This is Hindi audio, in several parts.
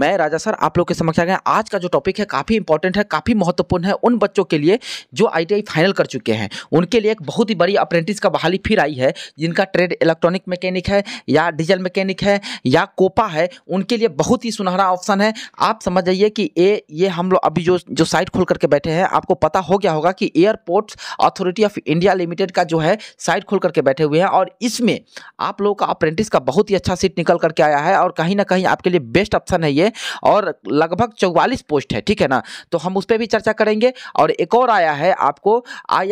मैं राजा सर आप लोग के समक्ष आ गए आज का जो टॉपिक है काफ़ी इंपॉर्टेंट है काफ़ी महत्वपूर्ण है उन बच्चों के लिए जो आई फाइनल कर चुके हैं उनके लिए एक बहुत ही बड़ी अप्रेंटिस का बहाली फिर आई है जिनका ट्रेड इलेक्ट्रॉनिक मैकेनिक है या डीजल मैकेनिक है या कोपा है उनके लिए बहुत ही सुनहरा ऑप्शन है आप समझ जाइए कि ए ये हम लोग अभी जो जो साइट खोल करके बैठे हैं आपको पता हो गया होगा कि airports authority of India limited का जो है साइट खोल करके बैठे हुए हैं और इसमें आप लोगों का अप्रेंटिस का बहुत ही अच्छा सीट निकल करके आया है और कहीं ना कहीं आपके लिए बेस्ट ऑप्शन है ये में और लगभग चौवालीस पोस्ट है ठीक है ना तो हम उस पर भी चर्चा करेंगे और एक और आया है आपको आई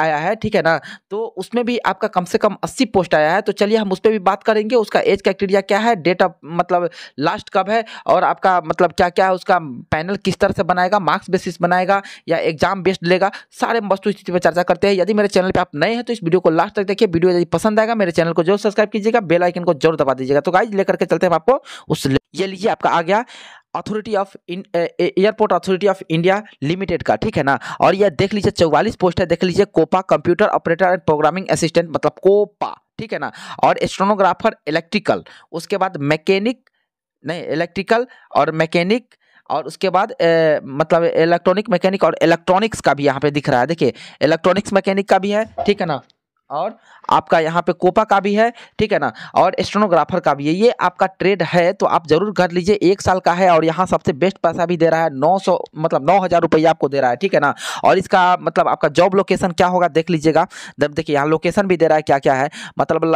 आया है ठीक है ना तो उसमें भी आपका कम से कम अस्सी पोस्ट आया है तो चलिए हम उस पर भी बात करेंगे उसका एज क्राइटेरिया क्या है डेट ऑफ मतलब लास्ट कब है और आपका मतलब क्या क्या है उसका पैनल किस तरह से बनाएगा मार्क्स बेसिस बनाएगा या एग्जाम बेस्ड लेगा सारे वस्तु स्थिति पर चर्चा करते हैं यदि मेरे चैनल पे आप नए हैं तो इस वीडियो को लास्ट तक देखिए वीडियो यदि पसंद आएगा मेरे चैनल को जरूर सब्सक्राइब कीजिएगा बेल आइकन को जरूर दबा दीजिएगा तो गाइज लेकर के चलते हैं आपको उस ये लीजिए आपका आ गया authority of airport authority of India limited का ठीक है ना और यह देख लीजिए चौवालीस पोस्ट है देख लीजिए COPA computer operator and programming assistant मतलब कोपा ठीक है ना और एस्ट्रोनोग्राफर इलेक्ट्रिकल उसके बाद मैकेनिक नहीं इलेक्ट्रिकल और मैकेनिक और उसके बाद ए, मतलब इलेक्ट्रॉनिक मैकेनिक और इलेक्ट्रॉनिक्स का भी यहाँ पे दिख रहा है देखिए इलेक्ट्रॉनिक्स मैकेनिक का भी है ठीक है ना और आपका यहाँ पे कोपा का भी है ठीक है ना और स्टेनोग्राफर का भी है ये आपका ट्रेड है तो आप ज़रूर कर लीजिए एक साल का है और यहाँ सबसे बेस्ट पैसा भी दे रहा है नौ सौ मतलब नौ हज़ार रुपये आपको दे रहा है ठीक है ना और इसका मतलब आपका जॉब लोकेशन क्या होगा देख लीजिएगा जब देखिए यहाँ लोकेशन भी दे रहा है क्या क्या है मतलब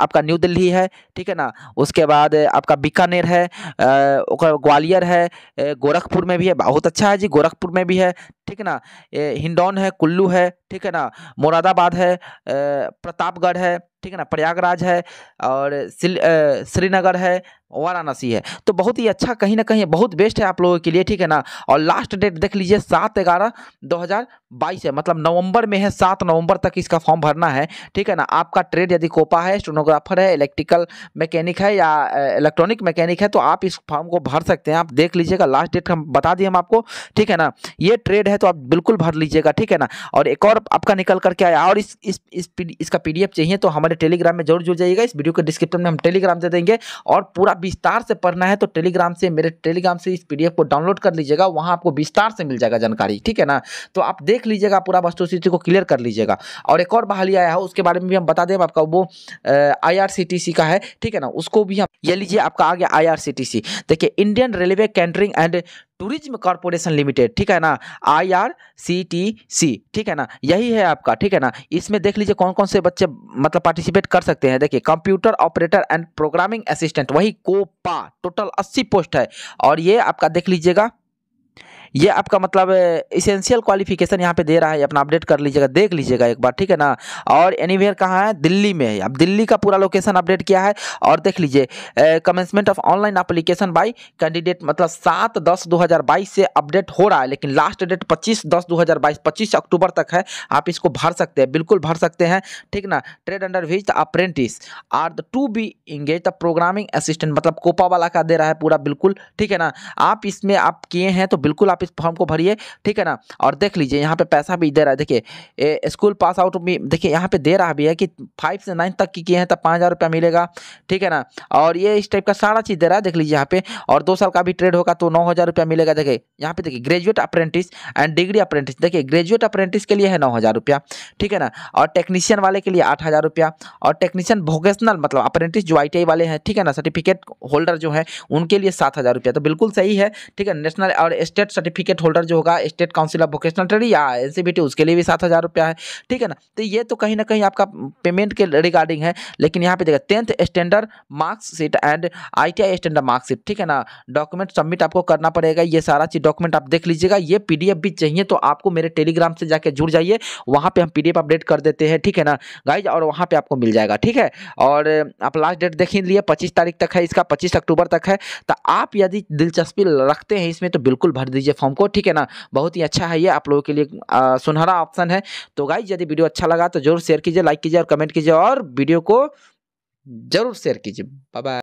आपका न्यू दिल्ली है ठीक है ना उसके बाद आपका बीकानेर है ग्वालियर है गोरखपुर में भी है बहुत अच्छा है जी गोरखपुर में भी है ठीक है ना हिंडौन है कुल्लू है ठीक है ना मुरादाबाद है प्रतापगढ़ है ठीक है ना प्रयागराज है और श्रीनगर है वाराणसी है तो बहुत ही अच्छा कहीं ना कहीं बहुत बेस्ट है आप लोगों के लिए ठीक है ना और लास्ट डेट देख लीजिए सात ग्यारह दो हज़ार बाईस है मतलब नवंबर में है सात नवंबर तक इसका फॉर्म भरना है ठीक है ना आपका ट्रेड यदि कोपा है स्टोनोग्राफर है इलेक्ट्रिकल मैकेनिक है या इलेक्ट्रॉनिक मैकेनिक है तो आप इस फॉर्म को भर सकते हैं आप देख लीजिएगा लास्ट डेट हम बता दिए हम आपको ठीक है ना ये ट्रेड है तो आप बिल्कुल भर लीजिएगा ठीक है ना और एक और आपका निकल करके आया और इस, पी इसका पी चाहिए तो हमारे हमारे टेलीग्राम में जरूर जुड़ जाइएगा इस वीडियो के डिस्क्रिप्शन में हम टेलीग्राम दे देंगे और पूरा विस्तार से पढ़ना है तो टेलीग्राम से मेरे टेलीग्राम से इस पीडीएफ को डाउनलोड कर लीजिएगा वहाँ आपको विस्तार से मिल जाएगा जानकारी ठीक है ना तो आप देख लीजिएगा पूरा वस्तुस्थिति को क्लियर कर लीजिएगा और एक और बहाली आया है उसके बारे में भी हम बता दें आपका वो आई का है ठीक है ना उसको भी हम ये लीजिए आपका आ गया आई देखिए Indian railway catering and tourism corporation limited ठीक है ना I R C T C ठीक है ना यही है आपका ठीक है ना इसमें देख लीजिए कौन कौन से बच्चे मतलब पार्टिसिपेट कर सकते हैं देखिए computer operator and programming assistant वही कोपा टोटल अस्सी पोस्ट है और ये आपका देख लीजिएगा ये आपका मतलब इसेंशियल क्वालिफिकेशन यहाँ पे दे रहा है अपना अपडेट कर लीजिएगा देख लीजिएगा एक बार ठीक है ना और एनीवेयर कहाँ है दिल्ली में है अब दिल्ली का पूरा लोकेशन अपडेट किया है और देख लीजिए commencement of online application by candidate मतलब सात दस दो से अपडेट हो रहा है लेकिन लास्ट डेट पच्चीस दस दो हज़ार अक्टूबर तक है आप इसको भर सकते हैं बिल्कुल भर सकते हैं ठीक ना trade under which the apprentice are the to be engage the programming assistant मतलब कोपा वाला का दे रहा है पूरा बिल्कुल ठीक है ना आप इसमें आप किए हैं तो बिल्कुल आप आप इस फॉर्म को भरिए ठीक है ना और देख लीजिए यहाँ पे पैसा भी दे रहा है देखिए स्कूल पास आउट भी देखिए यहाँ पे दे रहा भी है कि फाइव से नाइन्थ तक की किए हैं तब पाँच हज़ार रुपया मिलेगा ठीक है ना और ये इस टाइप का सारा चीज़ दे रहा है देख लीजिए यहाँ पे और दो साल का भी ट्रेड होगा तो नौ हज़ार रुपया मिलेगा देखिए यहाँ पे देखिए graduate apprentice and degree apprentice देखिए ग्रेजुएट अप्रेंटिस के लिए है नौ हज़ार रुपया ठीक है ना और टेक्नीशियन वाले के लिए आठ हज़ार रुपया और टेक्नीशियन वोकेशनल मतलब अप्रेंटिस जो आई वाले हैं ठीक है ना सर्टिफिकेट होल्डर जो है उनके लिए सात हज़ार रुपया तो बिल्कुल सही है ठीक है नेशनल और स्टेट सर्टिफिकेट सर्टिफिकेट होल्डर जो होगा state council of vocational training या एन उसके लिए भी सात हज़ार रुपया है ठीक है ना तो ये तो कहीं ना कहीं आपका पेमेंट के रिगार्डिंग है लेकिन यहाँ पे देखा tenth standard marksheet and I T standard marksheet ठीक है ना डॉक्यूमेंट सबमिट आपको करना पड़ेगा ये सारा चीज़ डॉक्यूमेंट आप देख लीजिएगा ये पी भी चाहिए तो आपको मेरे टेलीग्राम से जाके जुड़ जाइए वहाँ पर हम पी अपडेट कर देते हैं ठीक है ना गाइज और वहाँ पर आपको मिल जाएगा ठीक है और आप लास्ट डेट देख लिए पच्चीस तारीख तक है इसका पच्चीस अक्टूबर तक है तो आप यदि दिलचस्पी रखते हैं इसमें तो बिल्कुल भर दीजिए प्लेटफॉर्म को ठीक है ना बहुत ही अच्छा है ये आप लोगों के लिए सुनहरा ऑप्शन है तो गाइज यदि वीडियो अच्छा लगा तो जरूर शेयर कीजिए लाइक कीजिए और कमेंट कीजिए और वीडियो को जरूर शेयर कीजिए बाय